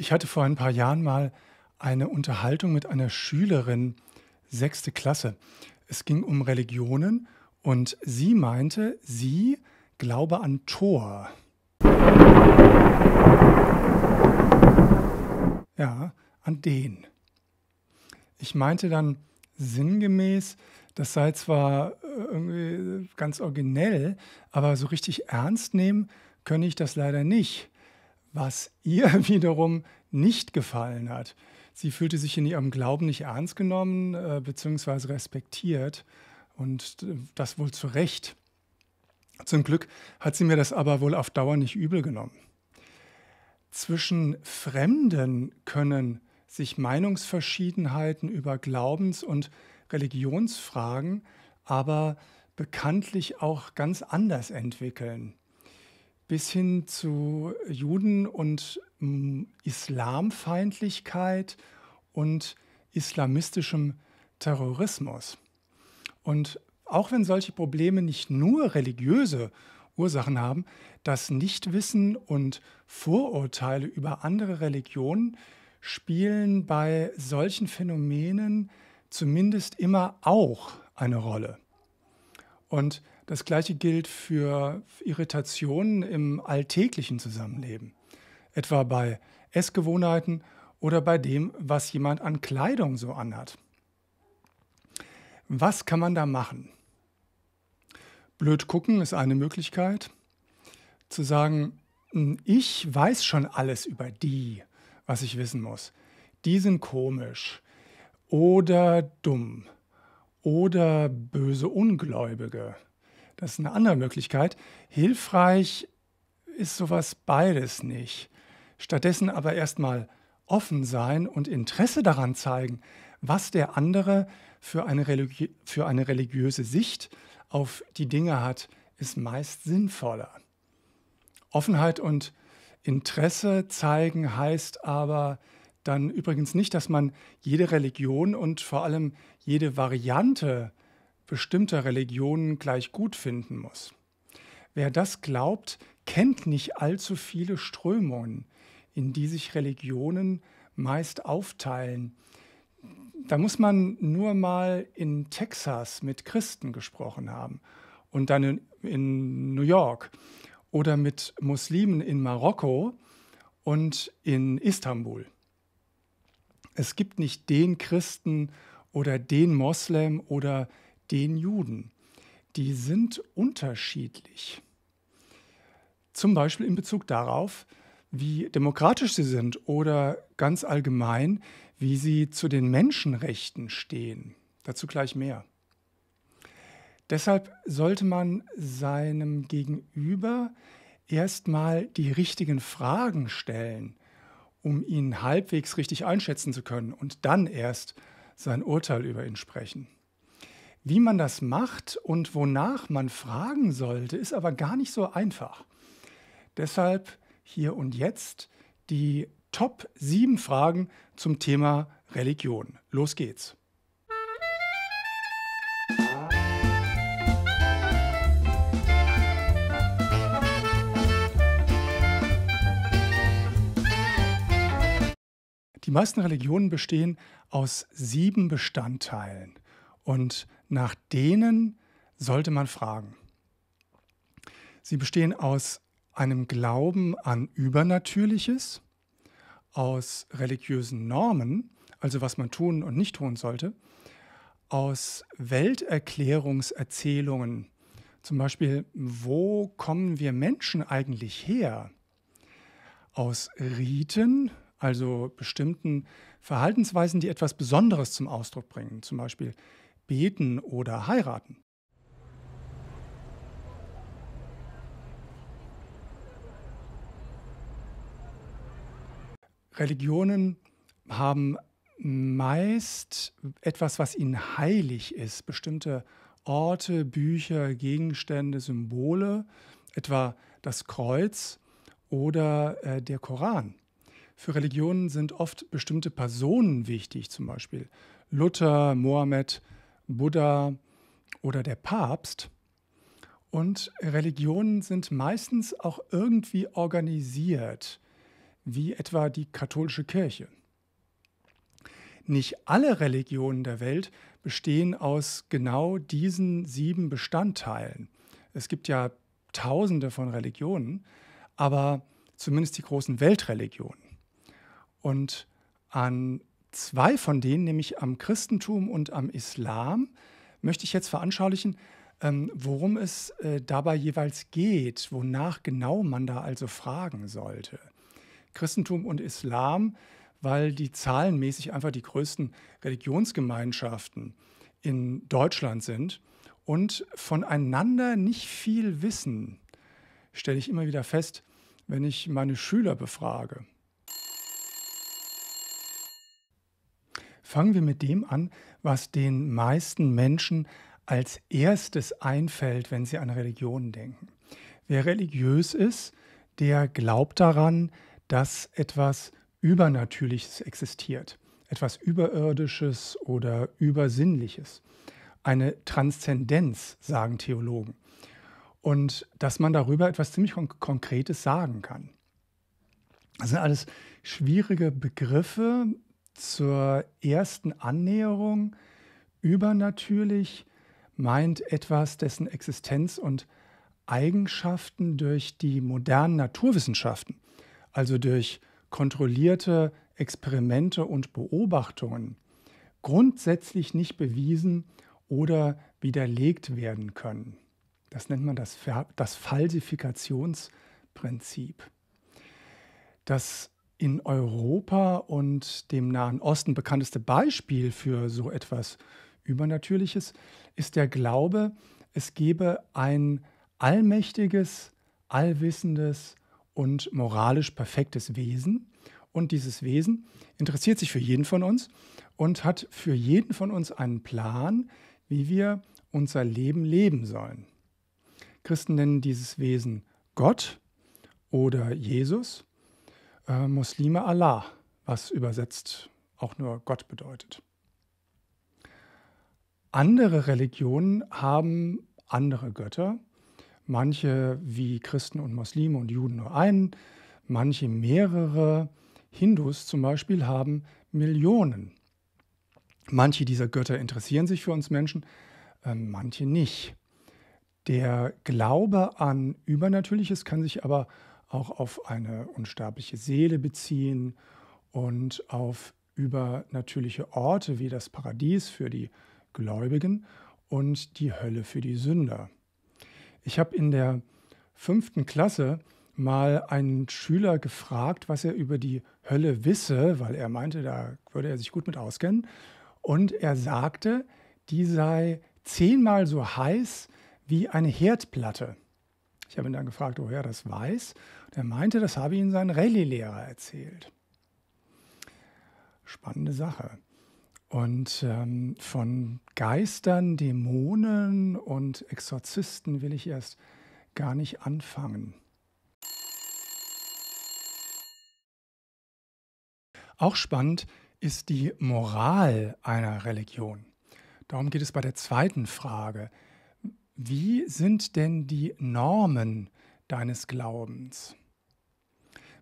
Ich hatte vor ein paar Jahren mal eine Unterhaltung mit einer Schülerin sechste Klasse. Es ging um Religionen und sie meinte, sie glaube an Thor. Ja, an den. Ich meinte dann sinngemäß, das sei zwar äh, irgendwie ganz originell, aber so richtig ernst nehmen könne ich das leider nicht was ihr wiederum nicht gefallen hat. Sie fühlte sich in ihrem Glauben nicht ernst genommen äh, bzw. respektiert und äh, das wohl zu Recht. Zum Glück hat sie mir das aber wohl auf Dauer nicht übel genommen. Zwischen Fremden können sich Meinungsverschiedenheiten über Glaubens- und Religionsfragen aber bekanntlich auch ganz anders entwickeln bis hin zu Juden- und mm, Islamfeindlichkeit und islamistischem Terrorismus. Und auch wenn solche Probleme nicht nur religiöse Ursachen haben, das Nichtwissen und Vorurteile über andere Religionen spielen bei solchen Phänomenen zumindest immer auch eine Rolle. Und das gleiche gilt für Irritationen im alltäglichen Zusammenleben, etwa bei Essgewohnheiten oder bei dem, was jemand an Kleidung so anhat. Was kann man da machen? Blöd gucken ist eine Möglichkeit. Zu sagen, hm, ich weiß schon alles über die, was ich wissen muss. Die sind komisch oder dumm oder böse Ungläubige das ist eine andere Möglichkeit. Hilfreich ist sowas beides nicht. Stattdessen aber erstmal offen sein und Interesse daran zeigen, was der andere für eine, religi für eine religiöse Sicht auf die Dinge hat, ist meist sinnvoller. Offenheit und Interesse zeigen heißt aber dann übrigens nicht, dass man jede Religion und vor allem jede Variante bestimmter Religionen gleich gut finden muss. Wer das glaubt, kennt nicht allzu viele Strömungen, in die sich Religionen meist aufteilen. Da muss man nur mal in Texas mit Christen gesprochen haben und dann in, in New York oder mit Muslimen in Marokko und in Istanbul. Es gibt nicht den Christen oder den Moslem oder den Juden. Die sind unterschiedlich. Zum Beispiel in Bezug darauf, wie demokratisch sie sind oder ganz allgemein, wie sie zu den Menschenrechten stehen. Dazu gleich mehr. Deshalb sollte man seinem Gegenüber erstmal die richtigen Fragen stellen, um ihn halbwegs richtig einschätzen zu können und dann erst sein Urteil über ihn sprechen. Wie man das macht und wonach man fragen sollte, ist aber gar nicht so einfach. Deshalb hier und jetzt die Top 7 Fragen zum Thema Religion. Los geht's. Die meisten Religionen bestehen aus sieben Bestandteilen. Und nach denen sollte man fragen. Sie bestehen aus einem Glauben an Übernatürliches, aus religiösen Normen, also was man tun und nicht tun sollte, aus Welterklärungserzählungen, zum Beispiel, wo kommen wir Menschen eigentlich her? Aus Riten, also bestimmten Verhaltensweisen, die etwas Besonderes zum Ausdruck bringen, zum Beispiel beten oder heiraten. Religionen haben meist etwas, was ihnen heilig ist, bestimmte Orte, Bücher, Gegenstände, Symbole, etwa das Kreuz oder äh, der Koran. Für Religionen sind oft bestimmte Personen wichtig, zum Beispiel Luther, Mohammed, Buddha oder der Papst. Und Religionen sind meistens auch irgendwie organisiert, wie etwa die katholische Kirche. Nicht alle Religionen der Welt bestehen aus genau diesen sieben Bestandteilen. Es gibt ja tausende von Religionen, aber zumindest die großen Weltreligionen. Und an Zwei von denen, nämlich am Christentum und am Islam, möchte ich jetzt veranschaulichen, ähm, worum es äh, dabei jeweils geht, wonach genau man da also fragen sollte. Christentum und Islam, weil die zahlenmäßig einfach die größten Religionsgemeinschaften in Deutschland sind und voneinander nicht viel wissen, stelle ich immer wieder fest, wenn ich meine Schüler befrage. Fangen wir mit dem an, was den meisten Menschen als erstes einfällt, wenn sie an Religion denken. Wer religiös ist, der glaubt daran, dass etwas Übernatürliches existiert, etwas Überirdisches oder Übersinnliches, eine Transzendenz, sagen Theologen, und dass man darüber etwas ziemlich Konkretes sagen kann. Das sind alles schwierige Begriffe, zur ersten Annäherung. Übernatürlich meint etwas, dessen Existenz und Eigenschaften durch die modernen Naturwissenschaften, also durch kontrollierte Experimente und Beobachtungen, grundsätzlich nicht bewiesen oder widerlegt werden können. Das nennt man das, das Falsifikationsprinzip. Das in Europa und dem Nahen Osten bekannteste Beispiel für so etwas Übernatürliches ist der Glaube, es gebe ein allmächtiges, allwissendes und moralisch perfektes Wesen. Und dieses Wesen interessiert sich für jeden von uns und hat für jeden von uns einen Plan, wie wir unser Leben leben sollen. Christen nennen dieses Wesen Gott oder Jesus äh, Muslime Allah, was übersetzt auch nur Gott bedeutet. Andere Religionen haben andere Götter, manche wie Christen und Muslime und Juden nur einen, manche mehrere. Hindus zum Beispiel haben Millionen. Manche dieser Götter interessieren sich für uns Menschen, äh, manche nicht. Der Glaube an Übernatürliches kann sich aber auch auf eine unsterbliche Seele beziehen und auf übernatürliche Orte wie das Paradies für die Gläubigen und die Hölle für die Sünder. Ich habe in der fünften Klasse mal einen Schüler gefragt, was er über die Hölle wisse, weil er meinte, da würde er sich gut mit auskennen. Und er sagte, die sei zehnmal so heiß wie eine Herdplatte. Ich habe ihn dann gefragt, woher er das weiß er meinte, das habe ihm sein Rallye-Lehrer erzählt. Spannende Sache. Und ähm, von Geistern, Dämonen und Exorzisten will ich erst gar nicht anfangen. Auch spannend ist die Moral einer Religion. Darum geht es bei der zweiten Frage. Wie sind denn die Normen deines Glaubens?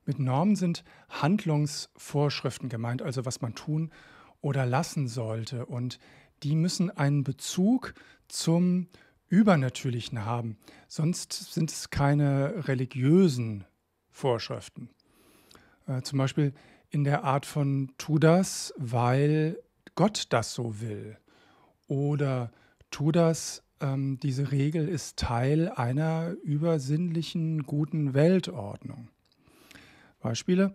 Mit Normen sind Handlungsvorschriften gemeint, also was man tun oder lassen sollte. Und die müssen einen Bezug zum Übernatürlichen haben. Sonst sind es keine religiösen Vorschriften. Äh, zum Beispiel in der Art von tu das, weil Gott das so will. Oder tu das, ähm, diese Regel ist Teil einer übersinnlichen, guten Weltordnung. Beispiele.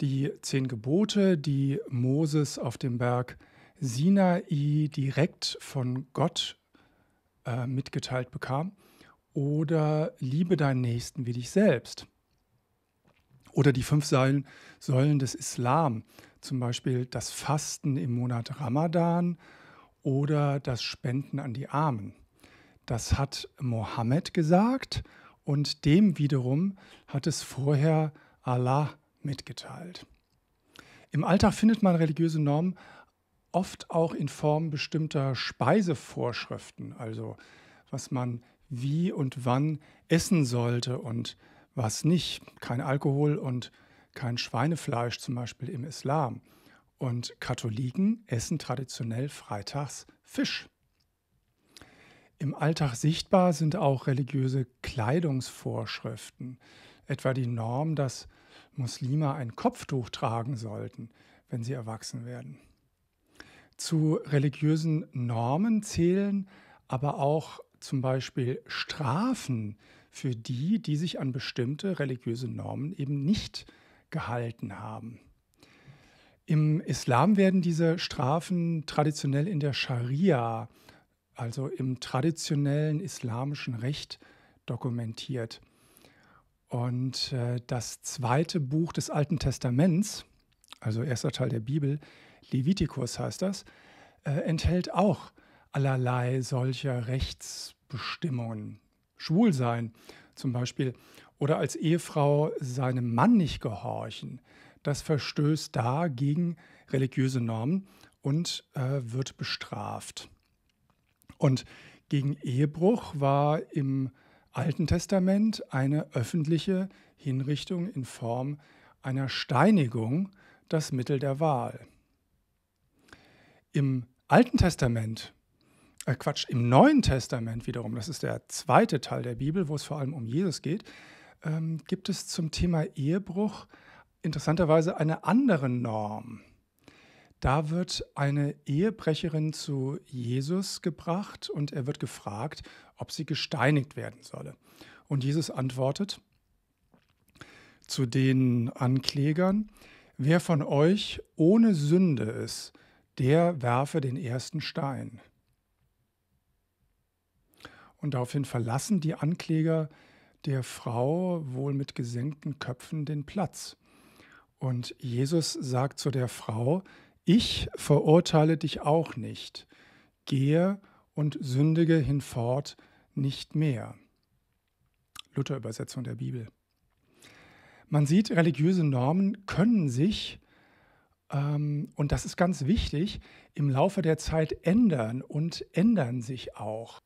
Die zehn Gebote, die Moses auf dem Berg Sinai direkt von Gott äh, mitgeteilt bekam. Oder liebe deinen Nächsten wie dich selbst. Oder die fünf Säulen, des Islam, zum Beispiel das Fasten im Monat Ramadan oder das Spenden an die Armen. Das hat Mohammed gesagt und dem wiederum hat es vorher Allah mitgeteilt. Im Alltag findet man religiöse Normen oft auch in Form bestimmter Speisevorschriften, also was man wie und wann essen sollte und was nicht. Kein Alkohol und kein Schweinefleisch zum Beispiel im Islam. Und Katholiken essen traditionell freitags Fisch. Im Alltag sichtbar sind auch religiöse Kleidungsvorschriften etwa die Norm, dass Muslime ein Kopftuch tragen sollten, wenn sie erwachsen werden. Zu religiösen Normen zählen aber auch zum Beispiel Strafen für die, die sich an bestimmte religiöse Normen eben nicht gehalten haben. Im Islam werden diese Strafen traditionell in der Scharia, also im traditionellen islamischen Recht, dokumentiert. Und äh, das zweite Buch des Alten Testaments, also erster Teil der Bibel, Levitikus heißt das, äh, enthält auch allerlei solcher Rechtsbestimmungen. Schwul sein zum Beispiel oder als Ehefrau seinem Mann nicht gehorchen, das verstößt da gegen religiöse Normen und äh, wird bestraft. Und gegen Ehebruch war im Alten Testament eine öffentliche Hinrichtung in Form einer Steinigung das Mittel der Wahl. Im Alten Testament, äh Quatsch, im Neuen Testament wiederum, das ist der zweite Teil der Bibel, wo es vor allem um Jesus geht, ähm, gibt es zum Thema Ehebruch interessanterweise eine andere Norm. Da wird eine Ehebrecherin zu Jesus gebracht und er wird gefragt, ob sie gesteinigt werden solle. Und Jesus antwortet zu den Anklägern, wer von euch ohne Sünde ist, der werfe den ersten Stein. Und daraufhin verlassen die Ankläger der Frau wohl mit gesenkten Köpfen den Platz. Und Jesus sagt zu der Frau, ich verurteile dich auch nicht, gehe und sündige hinfort nicht mehr. Luther-Übersetzung der Bibel. Man sieht, religiöse Normen können sich, ähm, und das ist ganz wichtig, im Laufe der Zeit ändern und ändern sich auch.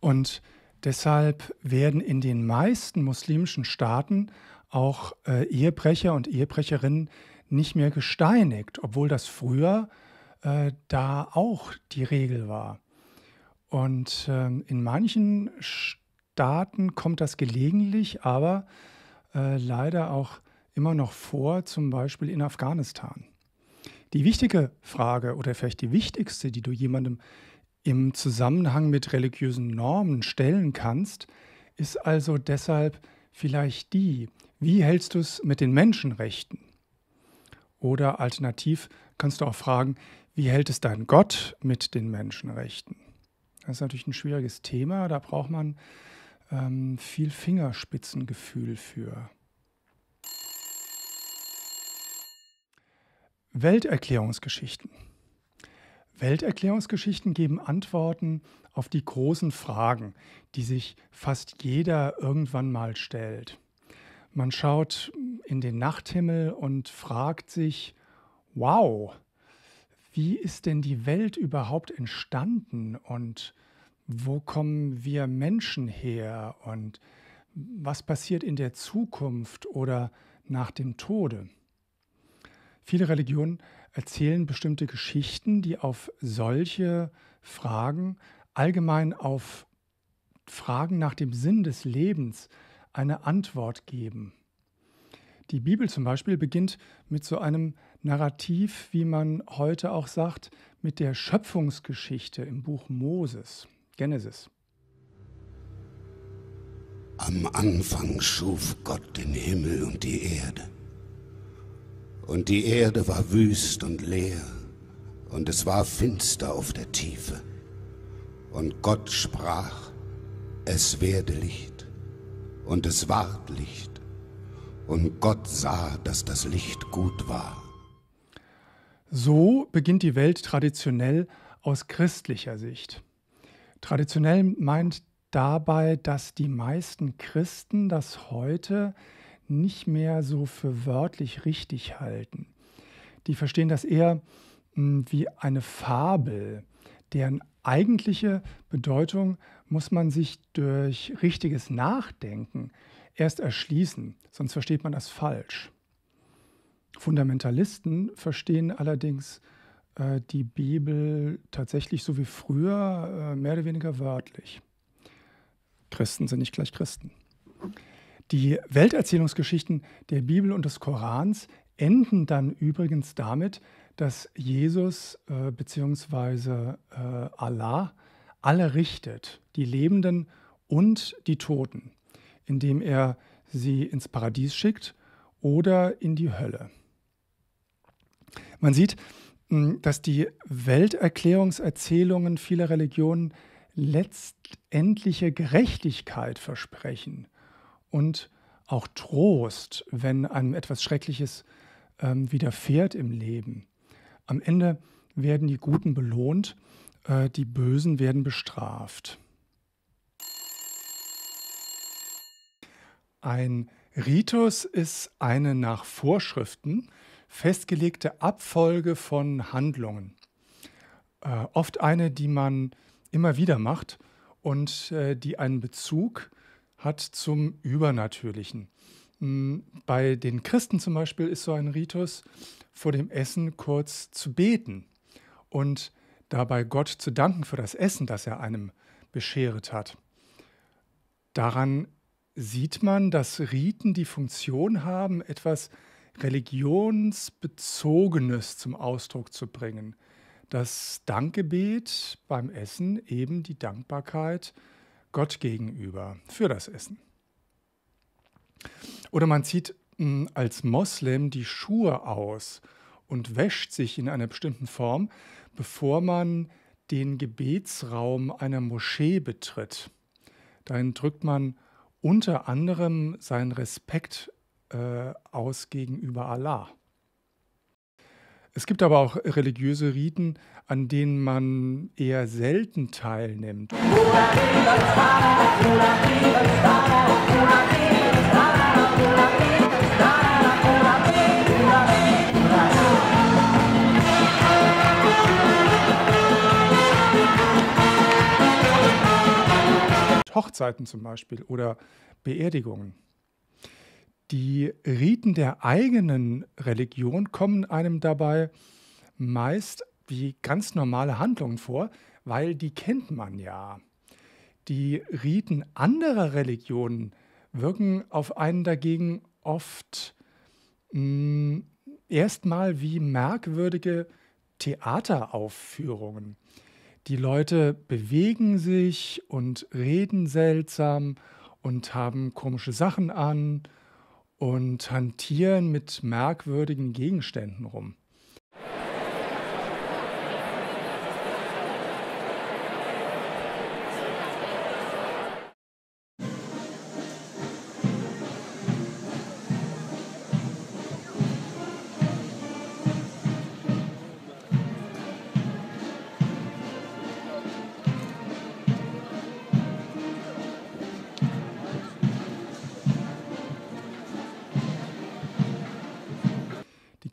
Und deshalb werden in den meisten muslimischen Staaten auch äh, Ehebrecher und Ehebrecherinnen nicht mehr gesteinigt, obwohl das früher äh, da auch die Regel war. Und ähm, in manchen Staaten kommt das gelegentlich, aber äh, leider auch immer noch vor, zum Beispiel in Afghanistan. Die wichtige Frage oder vielleicht die wichtigste, die du jemandem im Zusammenhang mit religiösen Normen stellen kannst, ist also deshalb vielleicht die, wie hältst du es mit den Menschenrechten? Oder alternativ kannst du auch fragen, wie hält es dein Gott mit den Menschenrechten? Das ist natürlich ein schwieriges Thema. Da braucht man ähm, viel Fingerspitzengefühl für. Welterklärungsgeschichten. Welterklärungsgeschichten geben Antworten auf die großen Fragen, die sich fast jeder irgendwann mal stellt. Man schaut in den Nachthimmel und fragt sich, wow, wie ist denn die Welt überhaupt entstanden und wo kommen wir Menschen her und was passiert in der Zukunft oder nach dem Tode? Viele Religionen erzählen bestimmte Geschichten, die auf solche Fragen, allgemein auf Fragen nach dem Sinn des Lebens, eine Antwort geben. Die Bibel zum Beispiel beginnt mit so einem Narrativ, wie man heute auch sagt, mit der Schöpfungsgeschichte im Buch Moses, Genesis. Am Anfang schuf Gott den Himmel und die Erde. Und die Erde war wüst und leer, und es war finster auf der Tiefe. Und Gott sprach, es werde Licht, und es ward Licht. Und Gott sah, dass das Licht gut war. So beginnt die Welt traditionell aus christlicher Sicht. Traditionell meint dabei, dass die meisten Christen das heute nicht mehr so für wörtlich richtig halten. Die verstehen das eher hm, wie eine Fabel, deren eigentliche Bedeutung muss man sich durch richtiges Nachdenken erst erschließen, sonst versteht man das falsch. Fundamentalisten verstehen allerdings äh, die Bibel tatsächlich so wie früher, äh, mehr oder weniger wörtlich. Christen sind nicht gleich Christen. Die Welterzählungsgeschichten der Bibel und des Korans enden dann übrigens damit, dass Jesus äh, bzw. Äh, Allah alle richtet, die Lebenden und die Toten, indem er sie ins Paradies schickt oder in die Hölle. Man sieht, hm, dass die Welterklärungserzählungen vieler Religionen letztendliche Gerechtigkeit versprechen und auch Trost, wenn einem etwas Schreckliches ähm, widerfährt im Leben. Am Ende werden die Guten belohnt, äh, die Bösen werden bestraft. Ein Ritus ist eine nach Vorschriften festgelegte Abfolge von Handlungen. Äh, oft eine, die man immer wieder macht und äh, die einen Bezug hat zum Übernatürlichen. Hm, bei den Christen zum Beispiel ist so ein Ritus, vor dem Essen kurz zu beten und dabei Gott zu danken für das Essen, das er einem beschert hat. Daran sieht man, dass Riten die Funktion haben, etwas Religionsbezogenes zum Ausdruck zu bringen. Das Dankgebet beim Essen eben die Dankbarkeit Gott gegenüber für das Essen. Oder man zieht hm, als Moslem die Schuhe aus und wäscht sich in einer bestimmten Form, bevor man den Gebetsraum einer Moschee betritt. Dahin drückt man unter anderem seinen Respekt äh, aus gegenüber Allah. Es gibt aber auch religiöse Riten, an denen man eher selten teilnimmt. Hochzeiten zum Beispiel oder Beerdigungen. Die Riten der eigenen Religion kommen einem dabei meist wie ganz normale Handlungen vor, weil die kennt man ja. Die Riten anderer Religionen wirken auf einen dagegen oft hm, erstmal wie merkwürdige Theateraufführungen. Die Leute bewegen sich und reden seltsam und haben komische Sachen an und hantieren mit merkwürdigen Gegenständen rum.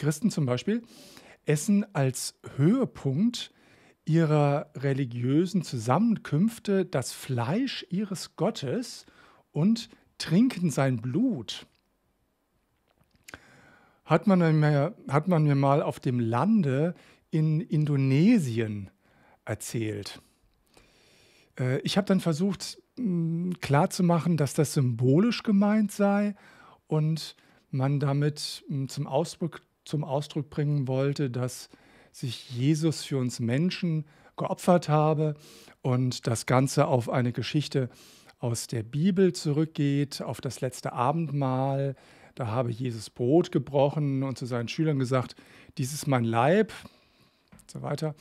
Christen zum Beispiel essen als Höhepunkt ihrer religiösen Zusammenkünfte das Fleisch ihres Gottes und trinken sein Blut. Hat man, mir, hat man mir mal auf dem Lande in Indonesien erzählt. Äh, ich habe dann versucht mm, klarzumachen, dass das symbolisch gemeint sei und man damit mm, zum Ausdruck zum Ausdruck bringen wollte, dass sich Jesus für uns Menschen geopfert habe und das Ganze auf eine Geschichte aus der Bibel zurückgeht, auf das letzte Abendmahl. Da habe Jesus Brot gebrochen und zu seinen Schülern gesagt, dies ist mein Leib und so weiter.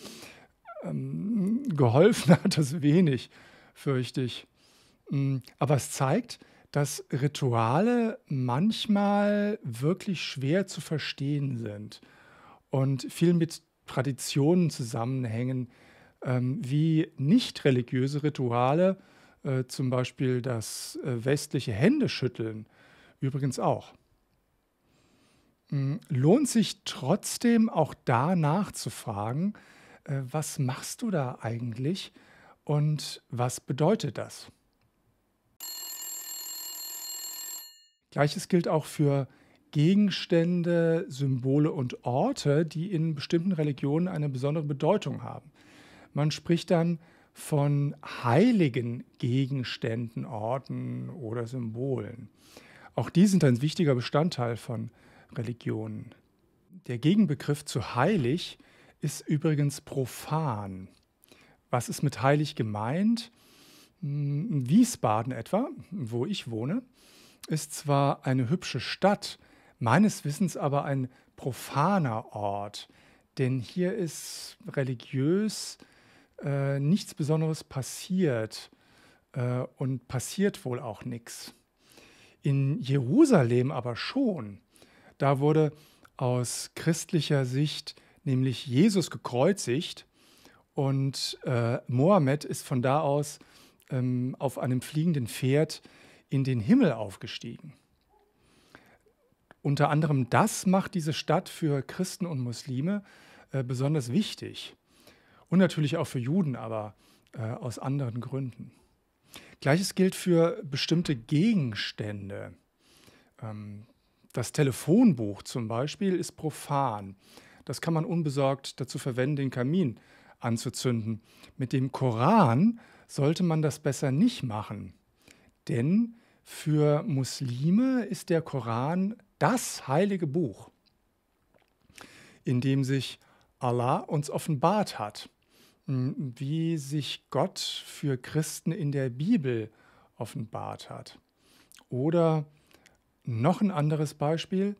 Ähm, geholfen hat das wenig, fürchte ich. Mm, aber es zeigt, dass Rituale manchmal wirklich schwer zu verstehen sind und viel mit Traditionen zusammenhängen, ähm, wie nicht religiöse Rituale, äh, zum Beispiel das äh, westliche Händeschütteln, übrigens auch. Hm, lohnt sich trotzdem auch da nachzufragen, äh, was machst du da eigentlich und was bedeutet das? Gleiches gilt auch für Gegenstände, Symbole und Orte, die in bestimmten Religionen eine besondere Bedeutung haben. Man spricht dann von heiligen Gegenständen, Orten oder Symbolen. Auch die sind ein wichtiger Bestandteil von Religionen. Der Gegenbegriff zu heilig ist übrigens profan. Was ist mit heilig gemeint? Hm, in Wiesbaden etwa, wo ich wohne, ist zwar eine hübsche Stadt, meines Wissens aber ein profaner Ort, denn hier ist religiös äh, nichts Besonderes passiert äh, und passiert wohl auch nichts. In Jerusalem aber schon. Da wurde aus christlicher Sicht nämlich Jesus gekreuzigt und äh, Mohammed ist von da aus ähm, auf einem fliegenden Pferd in den Himmel aufgestiegen. Unter anderem das macht diese Stadt für Christen und Muslime äh, besonders wichtig. Und natürlich auch für Juden, aber äh, aus anderen Gründen. Gleiches gilt für bestimmte Gegenstände. Ähm, das Telefonbuch zum Beispiel ist profan. Das kann man unbesorgt dazu verwenden, den Kamin anzuzünden. Mit dem Koran sollte man das besser nicht machen, denn für Muslime ist der Koran das heilige Buch, in dem sich Allah uns offenbart hat, hm, wie sich Gott für Christen in der Bibel offenbart hat. Oder noch ein anderes Beispiel,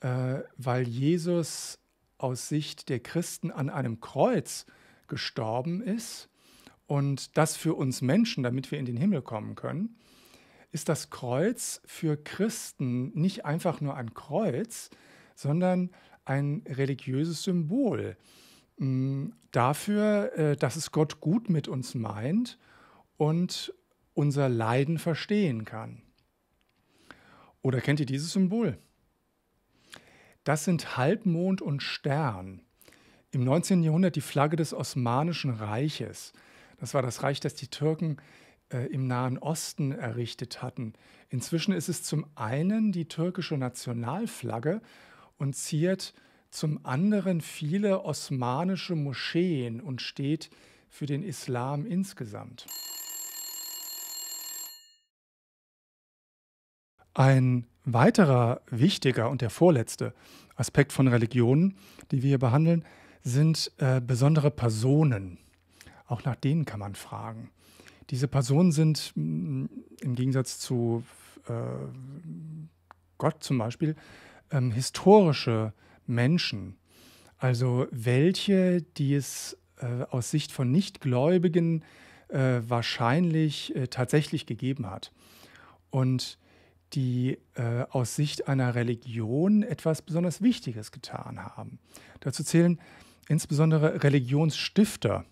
äh, weil Jesus aus Sicht der Christen an einem Kreuz gestorben ist und das für uns Menschen, damit wir in den Himmel kommen können, ist das Kreuz für Christen nicht einfach nur ein Kreuz, sondern ein religiöses Symbol mm, dafür, äh, dass es Gott gut mit uns meint und unser Leiden verstehen kann. Oder kennt ihr dieses Symbol? Das sind Halbmond und Stern. Im 19. Jahrhundert die Flagge des Osmanischen Reiches. Das war das Reich, das die Türken äh, im Nahen Osten errichtet hatten. Inzwischen ist es zum einen die türkische Nationalflagge und ziert zum anderen viele osmanische Moscheen und steht für den Islam insgesamt. Ein weiterer wichtiger und der vorletzte Aspekt von Religionen, die wir hier behandeln, sind äh, besondere Personen. Auch nach denen kann man fragen. Diese Personen sind mm, im Gegensatz zu äh, Gott zum Beispiel ähm, historische Menschen, also welche, die es äh, aus Sicht von Nichtgläubigen äh, wahrscheinlich äh, tatsächlich gegeben hat. Und die äh, aus Sicht einer Religion etwas besonders Wichtiges getan haben. Dazu zählen insbesondere Religionsstifter,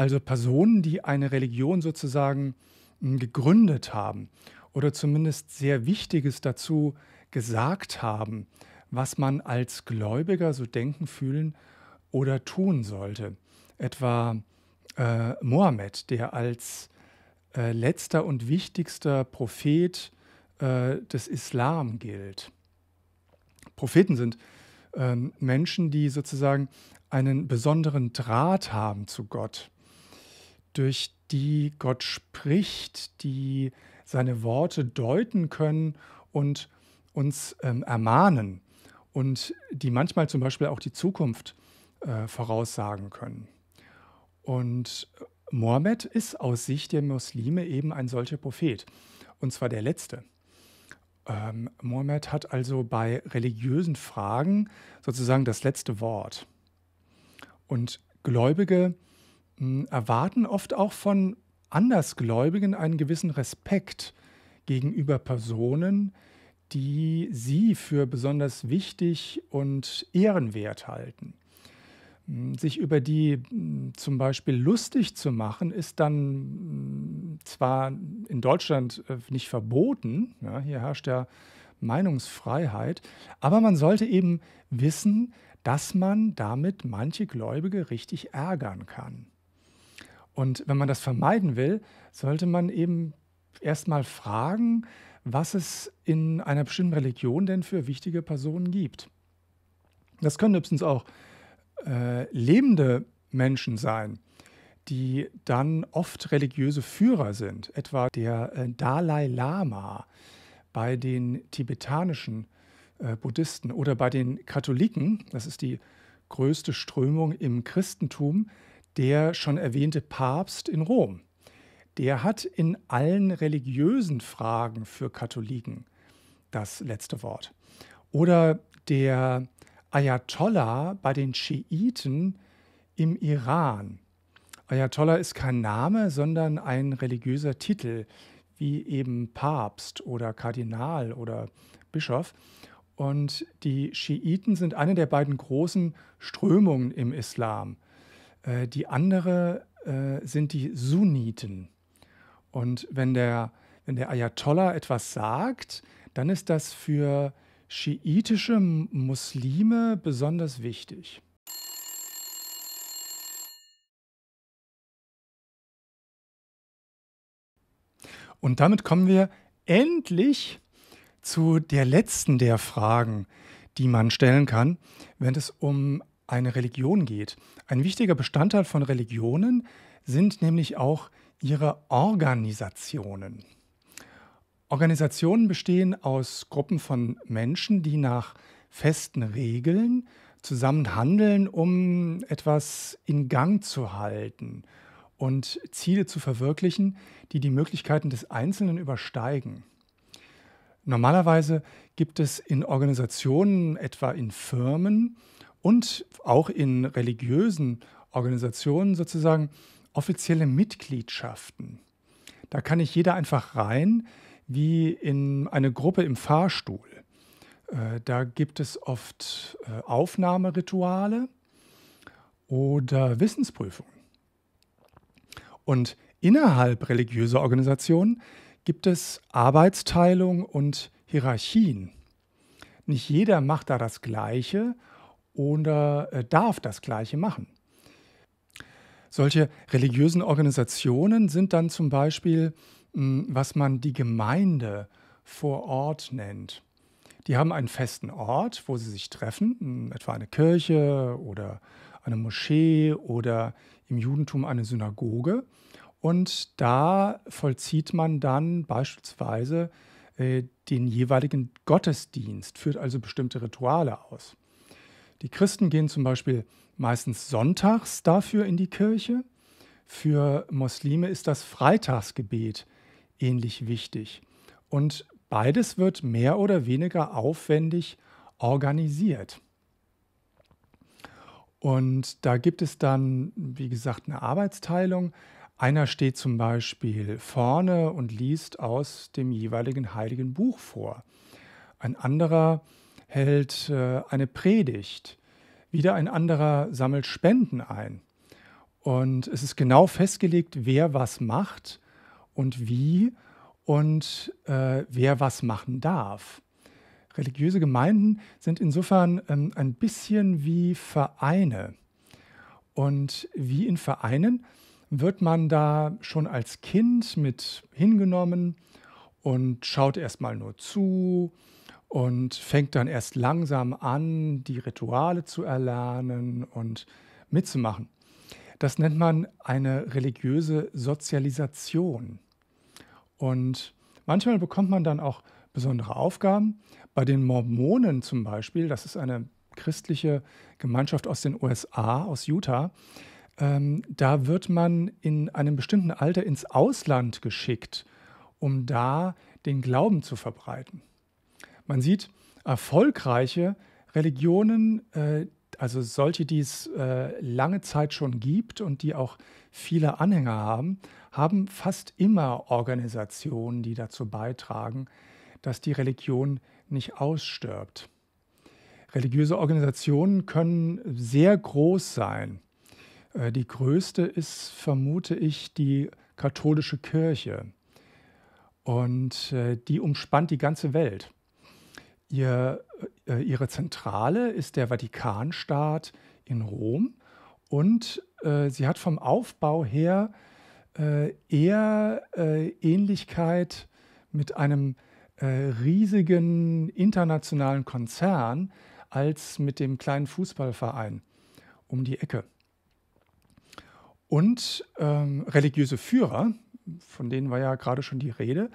also Personen, die eine Religion sozusagen hm, gegründet haben oder zumindest sehr Wichtiges dazu gesagt haben, was man als Gläubiger so denken, fühlen oder tun sollte. Etwa äh, Mohammed, der als äh, letzter und wichtigster Prophet äh, des Islam gilt. Propheten sind ähm, Menschen, die sozusagen einen besonderen Draht haben zu Gott durch die Gott spricht, die seine Worte deuten können und uns ähm, ermahnen und die manchmal zum Beispiel auch die Zukunft äh, voraussagen können. Und Mohammed ist aus Sicht der Muslime eben ein solcher Prophet, und zwar der letzte. Ähm, Mohammed hat also bei religiösen Fragen sozusagen das letzte Wort. Und Gläubige, erwarten oft auch von Andersgläubigen einen gewissen Respekt gegenüber Personen, die sie für besonders wichtig und ehrenwert halten. Sich über die zum Beispiel lustig zu machen, ist dann zwar in Deutschland äh, nicht verboten, ja, hier herrscht ja Meinungsfreiheit, aber man sollte eben wissen, dass man damit manche Gläubige richtig ärgern kann. Und wenn man das vermeiden will, sollte man eben erstmal fragen, was es in einer bestimmten Religion denn für wichtige Personen gibt. Das können übrigens auch äh, lebende Menschen sein, die dann oft religiöse Führer sind, etwa der äh, Dalai Lama bei den tibetanischen äh, Buddhisten oder bei den Katholiken, das ist die größte Strömung im Christentum, der schon erwähnte Papst in Rom, der hat in allen religiösen Fragen für Katholiken das letzte Wort. Oder der Ayatollah bei den Schiiten im Iran. Ayatollah ist kein Name, sondern ein religiöser Titel, wie eben Papst oder Kardinal oder Bischof. Und die Schiiten sind eine der beiden großen Strömungen im Islam. Äh, die andere äh, sind die Sunniten. Und wenn der, wenn der Ayatollah etwas sagt, dann ist das für schiitische Muslime besonders wichtig. Und damit kommen wir endlich zu der letzten der Fragen, die man stellen kann, wenn es um eine Religion geht. Ein wichtiger Bestandteil von Religionen sind nämlich auch ihre Organisationen. Organisationen bestehen aus Gruppen von Menschen, die nach festen Regeln zusammen handeln, um etwas in Gang zu halten und Ziele zu verwirklichen, die die Möglichkeiten des Einzelnen übersteigen. Normalerweise gibt es in Organisationen, etwa in Firmen, und auch in religiösen Organisationen sozusagen offizielle Mitgliedschaften. Da kann nicht jeder einfach rein wie in eine Gruppe im Fahrstuhl. Äh, da gibt es oft äh, Aufnahmerituale oder Wissensprüfungen. Und innerhalb religiöser Organisationen gibt es Arbeitsteilung und Hierarchien. Nicht jeder macht da das Gleiche oder äh, darf das Gleiche machen. Solche religiösen Organisationen sind dann zum Beispiel, hm, was man die Gemeinde vor Ort nennt. Die haben einen festen Ort, wo sie sich treffen, hm, etwa eine Kirche oder eine Moschee oder im Judentum eine Synagoge. Und da vollzieht man dann beispielsweise äh, den jeweiligen Gottesdienst, führt also bestimmte Rituale aus. Die Christen gehen zum Beispiel meistens sonntags dafür in die Kirche. Für Muslime ist das Freitagsgebet ähnlich wichtig. Und beides wird mehr oder weniger aufwendig organisiert. Und da gibt es dann, wie gesagt, eine Arbeitsteilung. Einer steht zum Beispiel vorne und liest aus dem jeweiligen heiligen Buch vor. Ein anderer äh, hält äh, eine Predigt, wieder ein anderer sammelt Spenden ein. Und es ist genau festgelegt, wer was macht und wie und äh, wer was machen darf. Religiöse Gemeinden sind insofern ähm, ein bisschen wie Vereine. Und wie in Vereinen wird man da schon als Kind mit hingenommen und schaut erstmal nur zu und fängt dann erst langsam an, die Rituale zu erlernen und mitzumachen. Das nennt man eine religiöse Sozialisation. Und manchmal bekommt man dann auch besondere Aufgaben. Bei den Mormonen zum Beispiel, das ist eine christliche Gemeinschaft aus den USA, aus Utah, ähm, da wird man in einem bestimmten Alter ins Ausland geschickt, um da den Glauben zu verbreiten. Man sieht erfolgreiche Religionen, äh, also solche, die es äh, lange Zeit schon gibt und die auch viele Anhänger haben, haben fast immer Organisationen, die dazu beitragen, dass die Religion nicht ausstirbt. Religiöse Organisationen können sehr groß sein. Äh, die größte ist, vermute ich, die katholische Kirche. Und äh, die umspannt die ganze Welt. Ihr, äh, äh, ihre Zentrale ist der Vatikanstaat in Rom und äh, sie hat vom Aufbau her äh, eher äh, Ähnlichkeit mit einem riesigen internationalen Konzern als mit dem kleinen Fußballverein um die Ecke. Und ähm, religiöse Führer, von denen war ja gerade schon die Rede,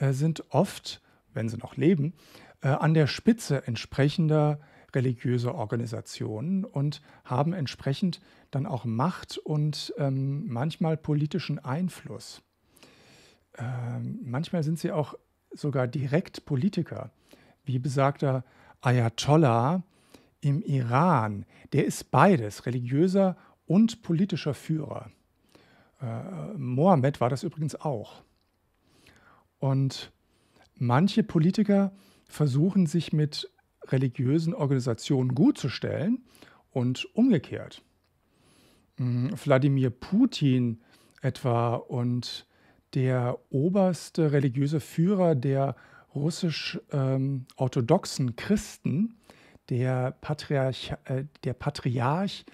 sind oft, wenn sie noch leben, äh, an der Spitze entsprechender religiöser Organisationen und haben entsprechend dann auch Macht und ähm, manchmal politischen Einfluss. Ähm, manchmal sind sie auch sogar direkt Politiker, wie besagter Ayatollah im Iran. Der ist beides, religiöser und politischer Führer. Äh, Mohammed war das übrigens auch. Und manche Politiker versuchen sich mit religiösen Organisationen gutzustellen und umgekehrt. Hm, Wladimir Putin etwa und der oberste religiöse Führer der russisch-orthodoxen ähm, Christen, der Patriarch, äh, der Patriarch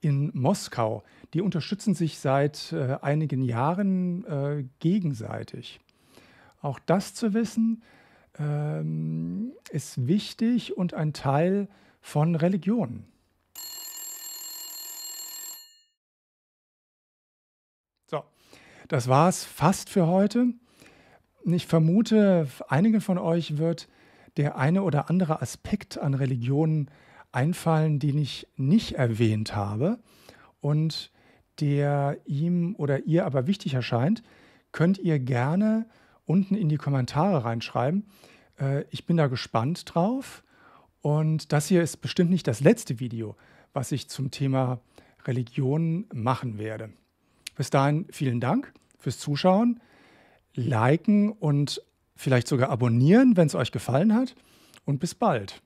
in Moskau, die unterstützen sich seit äh, einigen Jahren äh, gegenseitig. Auch das zu wissen, ähm, ist wichtig und ein Teil von Religion. So, das war's fast für heute. Ich vermute, einigen von euch wird der eine oder andere Aspekt an Religionen einfallen, den ich nicht erwähnt habe und der ihm oder ihr aber wichtig erscheint, könnt ihr gerne unten in die Kommentare reinschreiben. Äh, ich bin da gespannt drauf. Und das hier ist bestimmt nicht das letzte Video, was ich zum Thema Religion machen werde. Bis dahin vielen Dank fürs Zuschauen, liken und vielleicht sogar abonnieren, wenn es euch gefallen hat. Und bis bald.